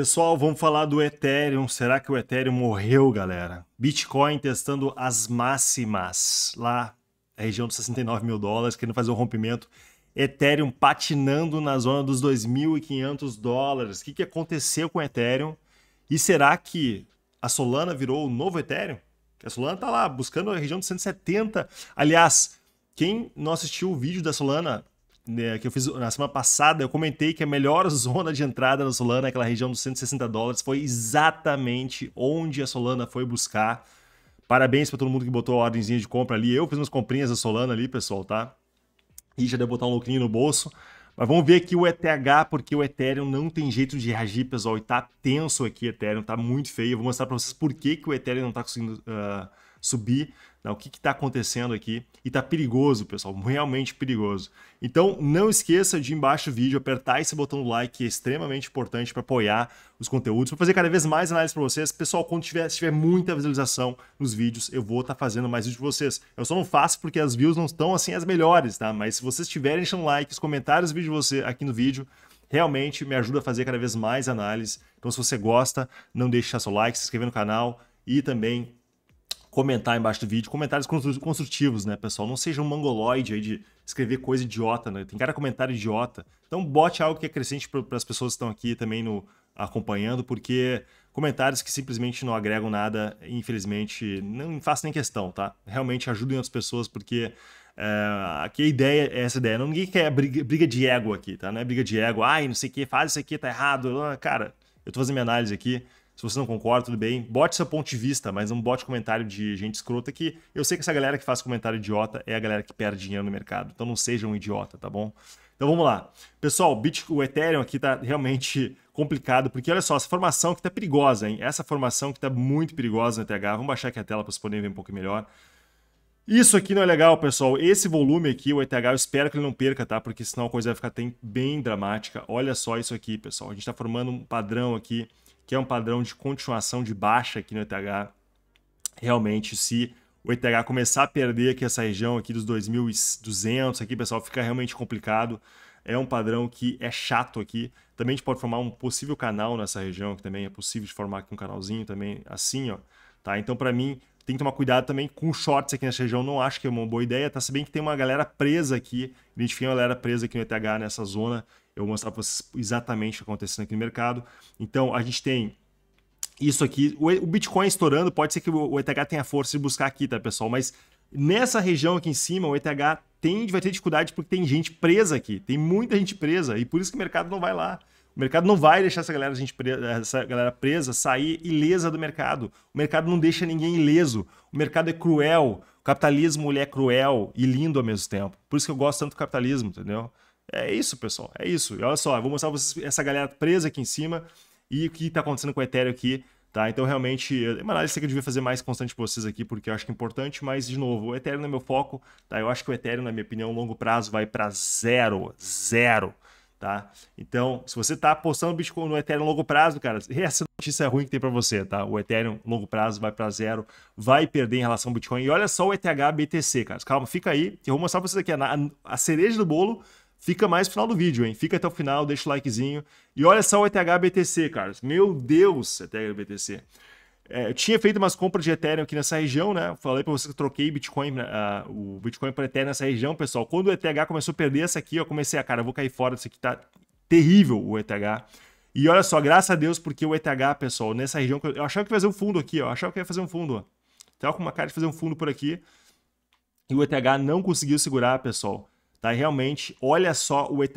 Pessoal, vamos falar do Ethereum. Será que o Ethereum morreu, galera? Bitcoin testando as máximas lá, na região dos 69 mil dólares, querendo fazer um rompimento. Ethereum patinando na zona dos 2.500 dólares. O que, aconteceu com o Ethereum? E será que a Solana virou o novo Ethereum? A Solana está lá buscando a região dos 170. Aliás, quem não assistiu o vídeo da Solana né, que eu fiz na semana passada, eu comentei que a melhor zona de entrada da Solana, aquela região dos 160 dólares, foi exatamente onde a Solana foi buscar. Parabéns para todo mundo que botou a ordemzinha de compra ali. Eu fiz umas comprinhas da Solana ali, pessoal, tá? E já deu botar um lucrinho no bolso. Mas vamos ver aqui o ETH, porque o Ethereum não tem jeito de reagir, pessoal. E tá tenso aqui o Ethereum, tá muito feio. Eu vou mostrar para vocês por que, que o Ethereum não tá conseguindo uh, subir. Né? O que está acontecendo aqui? E está perigoso, pessoal, realmente perigoso. Então, não esqueça de embaixo do vídeo apertar esse botão do like, que é extremamente importante para apoiar os conteúdos, para fazer cada vez mais análises para vocês. Pessoal, quando tiver, tiver muita visualização nos vídeos, eu vou estar tá fazendo mais vídeos para vocês. Eu só não faço porque as views não estão assim as melhores, tá? Mas se vocês tiverem deixando like, os comentários do vídeo você aqui no vídeo, realmente me ajuda a fazer cada vez mais análise. Então, se você gosta, não deixe de deixar seu like, se inscrever no canal e também comentar embaixo do vídeo, comentários construtivos, né, pessoal? Não seja um mangoloide aí de escrever coisa idiota, né? Tem cara comentário idiota. Então bote algo que é crescente para as pessoas que estão aqui também no acompanhando, porque comentários que simplesmente não agregam nada, infelizmente, não faço nem questão, tá? Realmente ajudem outras pessoas, porque é, aqui a ideia é essa ideia. Não, ninguém quer briga, briga, de ego aqui, tá? Não é briga de ego, ai, não sei o que, faz isso aqui, tá errado. Cara, eu tô fazendo minha análise aqui. Se você não concorda, tudo bem. Bote seu ponto de vista, mas não bote comentário de gente escrota que eu sei que essa galera que faz comentário idiota é a galera que perde dinheiro no mercado. Então não seja um idiota, tá bom? Então vamos lá. Pessoal, o, Ethereum aqui tá realmente complicado, porque olha só, essa formação que tá perigosa, hein? Essa formação que tá muito perigosa no ETH. Vamos baixar aqui a tela para vocês poderem ver um pouco melhor. Isso aqui não é legal, pessoal. Esse volume aqui, o ETH, eu espero que ele não perca, tá? Porque senão a coisa vai ficar bem dramática. Olha só isso aqui, pessoal. A gente está formando um padrão aqui, que é um padrão de continuação de baixa aqui no ETH. Realmente, se o ETH começar a perder aqui essa região aqui dos 2.200 aqui, pessoal, fica realmente complicado. É um padrão que é chato aqui. Também a gente pode formar um possível canal nessa região, que também é possível de formar aqui um canalzinho também assim, ó. Tá? Então, para mim, tem que tomar cuidado também com shorts aqui nessa região. Não acho que é uma boa ideia, tá? Se bem que tem uma galera presa aqui, identifiquei uma galera presa aqui no ETH nessa zona. Eu vou mostrar para vocês exatamente o que está acontecendo aqui no mercado. Então, a gente tem isso aqui. O Bitcoin estourando, pode ser que o ETH tenha força de buscar aqui, tá, pessoal? Mas nessa região aqui em cima, o ETH tem, vai ter dificuldade porque tem gente presa aqui. Tem muita gente presa e por isso que o mercado não vai lá. O mercado não vai deixar essa galera, essa galera presa sair ilesa do mercado. O mercado não deixa ninguém ileso. O mercado é cruel. O capitalismo ele é cruel e lindo ao mesmo tempo. Por isso que eu gosto tanto do capitalismo, entendeu? É isso, pessoal. É isso. E olha só, eu vou mostrar pra vocês essa galera presa aqui em cima e o que está acontecendo com o Ethereum aqui. Tá? Então, realmente, é uma análise que eu devia fazer mais constante para vocês aqui, porque eu acho que é importante, mas, de novo, o Ethereum não é meu foco, tá? Eu acho que o Ethereum, na minha opinião, longo prazo vai para zero, zero tá? Então, se você tá apostando no Bitcoin no Ethereum longo prazo, cara, essa notícia ruim que tem para você, tá? O Ethereum longo prazo vai para zero, vai perder em relação ao Bitcoin. E olha só o ETH BTC, cara. Calma, fica aí, que eu vou mostrar para vocês aqui a, a cereja do bolo. Fica mais no final do vídeo, hein? Fica até o final, deixa o likezinho. E olha só o ETH BTC, cara. Meu Deus, ETH BTC. É, eu tinha feito umas compras de Ethereum aqui nessa região, né? Falei para vocês que troquei Bitcoin, uh, o Bitcoin para Ethereum nessa região, pessoal. Quando o ETH começou a perder essa aqui, eu comecei a, ah, cara, eu vou cair fora disso aqui, tá terrível o ETH. E olha só, graças a Deus, porque o ETH, pessoal, nessa região, eu, achava que ia fazer um fundo aqui, ó, eu achava que ia fazer um fundo, ó. Tava com uma cara de fazer um fundo por aqui. E o ETH não conseguiu segurar, pessoal. Tá? realmente, olha só o ETH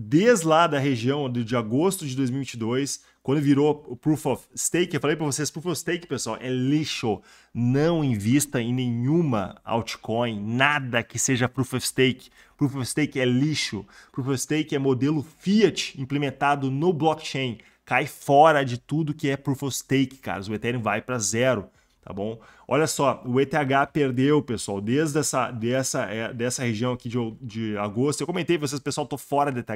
desde lá da região de agosto de 2022, quando virou o Proof of Stake, eu falei para vocês, Proof of Stake, pessoal, é lixo. Não invista em nenhuma altcoin, nada que seja Proof of Stake. Proof of Stake é lixo. Proof of Stake é modelo fiat implementado no blockchain. Cai fora de tudo que é Proof of Stake, cara. O Ethereum vai para zero tá bom? Olha só, o ETH perdeu, pessoal, desde essa, dessa, é, dessa região aqui de, de agosto. Eu comentei para vocês, pessoal, tô fora do ETH.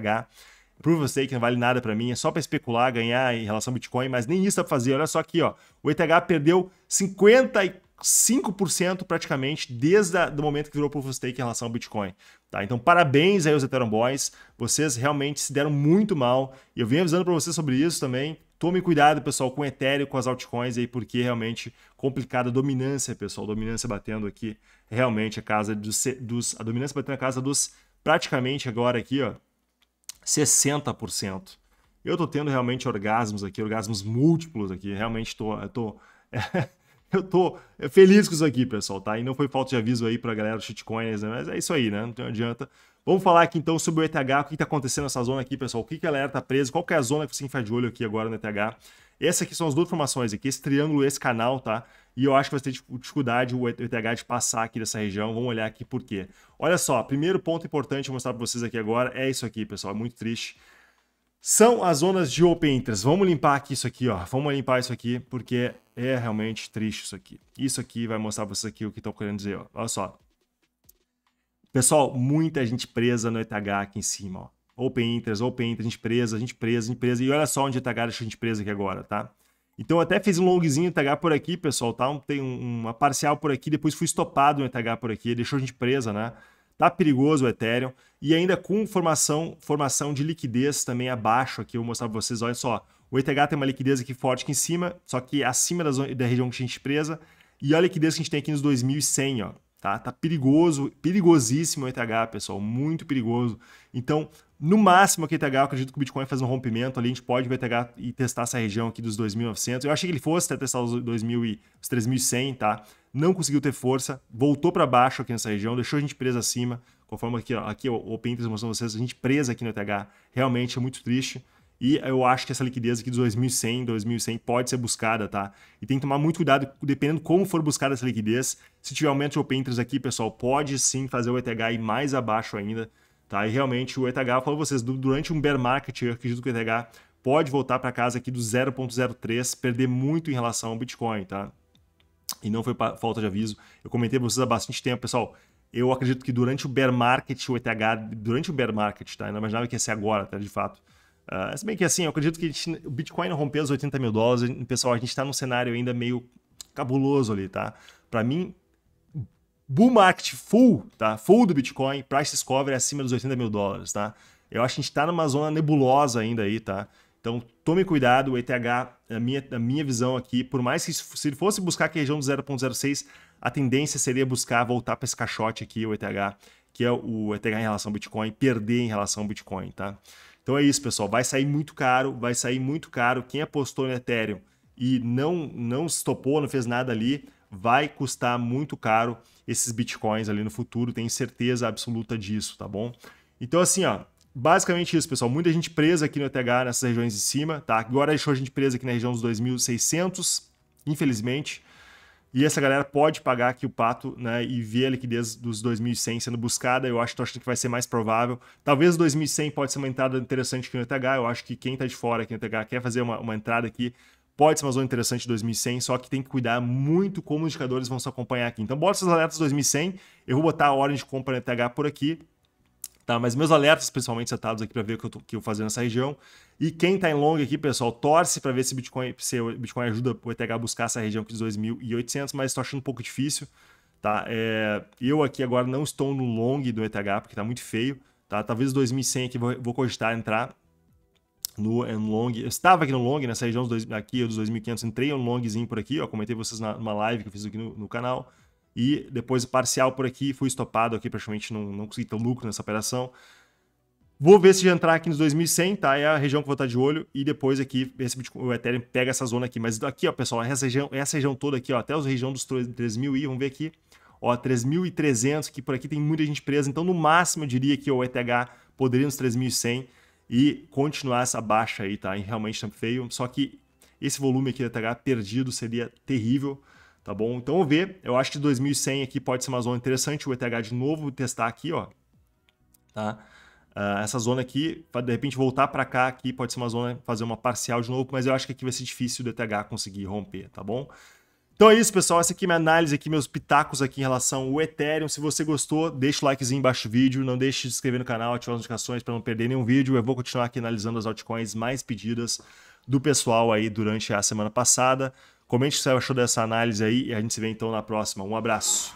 Proof of Stake não vale nada para mim, é só para especular, ganhar em relação ao Bitcoin, mas nem isso dá para fazer. Olha só aqui, ó, o ETH perdeu 55% praticamente desde o momento que virou Proof of Stake em relação ao Bitcoin. Tá? Então, parabéns aí aos Ethereum Boys, vocês realmente se deram muito mal. E Eu venho avisando para vocês sobre isso também, Tome cuidado, pessoal, com o Ethereum, com as altcoins aí, porque realmente complicada a dominância, pessoal. A dominância batendo aqui, realmente a casa dos, dos a dominância batendo a casa dos praticamente agora aqui, ó, 60%. Eu tô tendo realmente orgasmos aqui, orgasmos múltiplos aqui, realmente tô, tô é, eu tô é, feliz com isso aqui, pessoal, tá? E não foi falta de aviso aí pra galera do shitcoiners, né? Mas é isso aí, né? Não tem adianta. Vamos falar aqui então sobre o ETH, o que está acontecendo nessa zona aqui, pessoal, o que, que a galera tá preso? qual que é a zona que você tem que ficar de olho aqui agora no ETH. Essas aqui são as duas formações aqui, esse triângulo, esse canal, tá? E eu acho que vai ter dificuldade o ETH de passar aqui dessa região, vamos olhar aqui por quê. Olha só, primeiro ponto importante eu mostrar para vocês aqui agora é isso aqui, pessoal, é muito triste são as zonas de open interest. Vamos limpar aqui isso aqui, ó. Vamos limpar isso aqui, porque é realmente triste isso aqui. Isso aqui vai mostrar pra vocês aqui o que estão querendo dizer, ó. Olha só. Pessoal, muita gente presa no ETH aqui em cima, ó. Open interest, open interest, gente presa, gente presa, gente presa. E olha só onde o ETH deixou a gente presa aqui agora, tá? Então eu até fiz um longzinho ETH por aqui, pessoal, tá? Tem um, uma parcial por aqui, depois fui estopado no ETH por aqui, deixou a gente presa, né? Tá perigoso o Ethereum e ainda com formação, formação de liquidez também abaixo aqui, eu vou mostrar para vocês, olha só, o ETH tem uma liquidez aqui forte aqui em cima, só que acima da, zona, da região que a gente presa, e olha a liquidez que a gente tem aqui nos 2100, ó, Tá, tá perigoso, perigosíssimo o ETH, pessoal, muito perigoso. Então, no máximo aqui ETH, eu acredito que o Bitcoin faz um rompimento ali, a gente pode ver ETH e testar essa região aqui dos 2.900. Eu achei que ele fosse testar os, 2000 e, os 3.100, tá? Não conseguiu ter força, voltou para baixo aqui nessa região, deixou a gente presa acima, conforme aqui, ó, aqui o Open mostrou vocês, a gente presa aqui no ETH, realmente é muito triste. E eu acho que essa liquidez aqui de 2100, 2100 pode ser buscada, tá? E tem que tomar muito cuidado, dependendo como for buscada essa liquidez. Se tiver aumento de open interest aqui, pessoal, pode sim fazer o ETH ir mais abaixo ainda, tá? E realmente o ETH, eu falo pra vocês, durante um bear market, eu acredito que o ETH pode voltar para casa aqui do 0.03, perder muito em relação ao Bitcoin, tá? E não foi falta de aviso. Eu comentei para vocês há bastante tempo, pessoal. Eu acredito que durante o bear market, o ETH, durante o bear market, tá? Eu não imaginava que ia ser agora, tá? De fato Uh, se bem que assim, eu acredito que gente, o Bitcoin rompeu os 80 mil dólares. Pessoal, a gente está num cenário ainda meio cabuloso ali, tá? Para mim, bull market full, tá? Full do Bitcoin, price discovery acima dos 80 mil dólares, tá? Eu acho que a gente está numa zona nebulosa ainda aí, tá? Então, tome cuidado, o ETH, é a minha, na minha visão aqui, por mais que se ele fosse buscar aqui a região do 0.06, a tendência seria buscar voltar para esse caixote aqui, o ETH, que é o ETH em relação ao Bitcoin, perder em relação ao Bitcoin, tá? Então é isso, pessoal. Vai sair muito caro, vai sair muito caro. Quem apostou no Ethereum e não, não estopou, não fez nada ali, vai custar muito caro esses bitcoins ali no futuro. Tenho certeza absoluta disso, tá bom? Então, assim, ó, basicamente isso, pessoal. Muita gente presa aqui no ETH, nessas regiões de cima, tá? Agora deixou a gente presa aqui na região dos 2.600, infelizmente. E essa galera pode pagar aqui o pato, né? E ver a liquidez dos 2.100 sendo buscada. Eu acho, tô achando que vai ser mais provável. Talvez 2.100 pode ser uma entrada interessante aqui no ETH. Eu acho que quem está de fora aqui no ETH quer fazer uma, uma entrada aqui. Pode ser uma zona interessante 2100, só que tem que cuidar muito como os indicadores vão se acompanhar aqui. Então, bota essas alertas 2100. Eu vou botar a ordem de compra no ETH por aqui tá? Mas meus alertas principalmente tá setados aqui para ver o que eu, tô, que eu fazendo nessa região. E quem está em long aqui, pessoal, torce para ver se Bitcoin, se o Bitcoin ajuda o ETH a buscar essa região aqui de 2.800, mas estou achando um pouco difícil, tá? É, eu aqui agora não estou no long do ETH porque está muito feio, tá? Talvez 2.100 aqui vou, vou cogitar entrar no, no long. Eu estava aqui no long, nessa região dos dois, aqui dos 2.500, entrei um longzinho por aqui, ó, comentei vocês na, numa live que eu fiz aqui no, no canal. E depois o parcial por aqui, fui estopado aqui, praticamente não, não consegui ter lucro nessa operação. Vou ver se já entrar aqui nos 2100, tá? É a região que vou estar de olho. E depois aqui, esse Bitcoin, o Ethereum pega essa zona aqui. Mas aqui, ó, pessoal, essa região, essa região toda aqui, ó, até os região dos 3000 e vamos ver aqui. Ó, 3.300, que por aqui tem muita gente presa. Então, no máximo, eu diria que o ETH poderia nos 3.100 e continuar essa baixa aí, tá? E realmente tá feio. Só que esse volume aqui do ETH perdido seria terrível tá bom? Então ver eu acho que 2100 aqui pode ser uma zona interessante, o ETH de novo testar aqui, ó, tá? Uh, essa zona aqui, de repente voltar para cá aqui, pode ser uma zona, fazer uma parcial de novo, mas eu acho que aqui vai ser difícil o ETH conseguir romper, tá bom? Então é isso, pessoal. Essa aqui é minha análise, aqui, meus pitacos aqui em relação ao Ethereum. Se você gostou, deixa o likezinho embaixo do vídeo. Não deixe de se inscrever no canal, ativar as notificações para não perder nenhum vídeo. Eu vou continuar aqui analisando as altcoins mais pedidas do pessoal aí durante a semana passada. Comente o que você achou dessa análise aí e a gente se vê então na próxima. Um abraço.